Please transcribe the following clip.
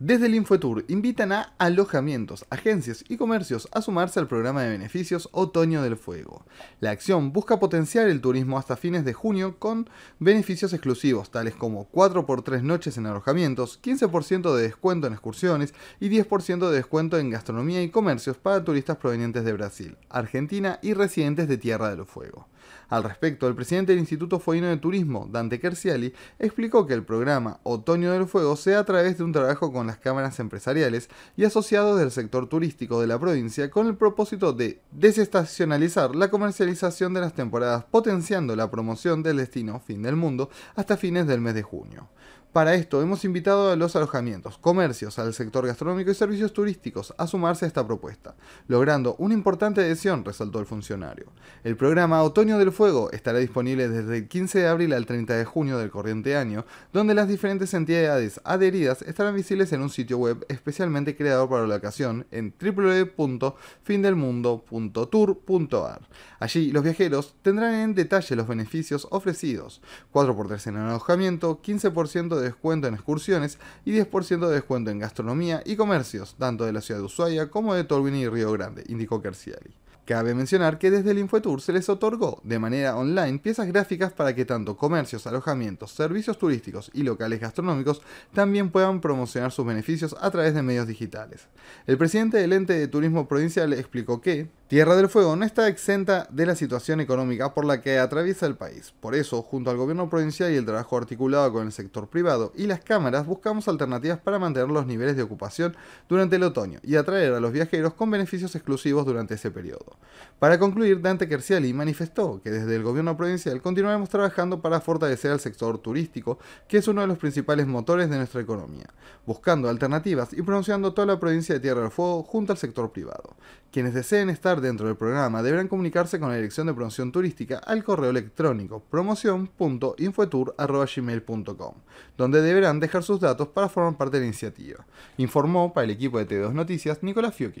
Desde el InfoTour invitan a alojamientos, agencias y comercios a sumarse al programa de beneficios Otoño del Fuego. La acción busca potenciar el turismo hasta fines de junio con beneficios exclusivos tales como 4 x 3 noches en alojamientos, 15% de descuento en excursiones y 10% de descuento en gastronomía y comercios para turistas provenientes de Brasil, Argentina y residentes de Tierra del Fuego. Al respecto, el presidente del Instituto Fueguino de Turismo, Dante Kerciali, explicó que el programa Otoño del Fuego sea a través de un trabajo con las cámaras empresariales y asociados del sector turístico de la provincia con el propósito de desestacionalizar la comercialización de las temporadas potenciando la promoción del destino fin del mundo hasta fines del mes de junio. Para esto hemos invitado a los alojamientos, comercios, al sector gastronómico y servicios turísticos a sumarse a esta propuesta, logrando una importante adhesión, resaltó el funcionario. El programa Otoño del Fuego estará disponible desde el 15 de abril al 30 de junio del corriente año, donde las diferentes entidades adheridas estarán visibles en un sitio web especialmente creado para la ocasión en www.findelmundo.tour.ar. Allí los viajeros tendrán en detalle los beneficios ofrecidos, 4x3 en alojamiento, 15% de descuento en excursiones y 10% de descuento en gastronomía y comercios, tanto de la ciudad de Ushuaia como de Torbini y Río Grande, indicó Kerciali. Cabe mencionar que desde el Infotour se les otorgó de manera online piezas gráficas para que tanto comercios, alojamientos, servicios turísticos y locales gastronómicos también puedan promocionar sus beneficios a través de medios digitales. El presidente del ente de turismo provincial explicó que Tierra del Fuego no está exenta de la situación económica por la que atraviesa el país. Por eso, junto al gobierno provincial y el trabajo articulado con el sector privado y las cámaras, buscamos alternativas para mantener los niveles de ocupación durante el otoño y atraer a los viajeros con beneficios exclusivos durante ese periodo. Para concluir, Dante Kerciali manifestó que desde el gobierno provincial continuaremos trabajando para fortalecer al sector turístico, que es uno de los principales motores de nuestra economía, buscando alternativas y pronunciando toda la provincia de Tierra del Fuego junto al sector privado. Quienes deseen estar dentro del programa deberán comunicarse con la Dirección de Promoción Turística al correo electrónico promoción.infotour.gmail.com, donde deberán dejar sus datos para formar parte de la iniciativa, informó para el equipo de T2 Noticias Nicolás Fiocchi.